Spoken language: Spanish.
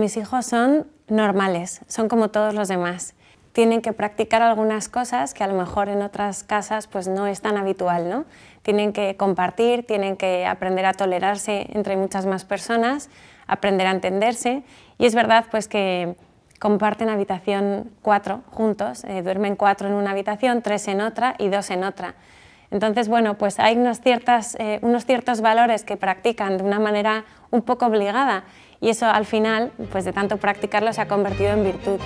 Mis hijos son normales, son como todos los demás. Tienen que practicar algunas cosas que a lo mejor en otras casas pues no es tan habitual, Tienen que compartir, tienen que aprender a tolerarse entre muchas más personas, aprender a entenderse y es verdad pues que comparten habitación cuatro juntos, eh, duermen cuatro en una habitación, tres en otra y dos en otra. Entonces, bueno, pues hay unos, ciertas, eh, unos ciertos valores que practican de una manera un poco obligada y eso al final, pues de tanto practicarlo, se ha convertido en virtud.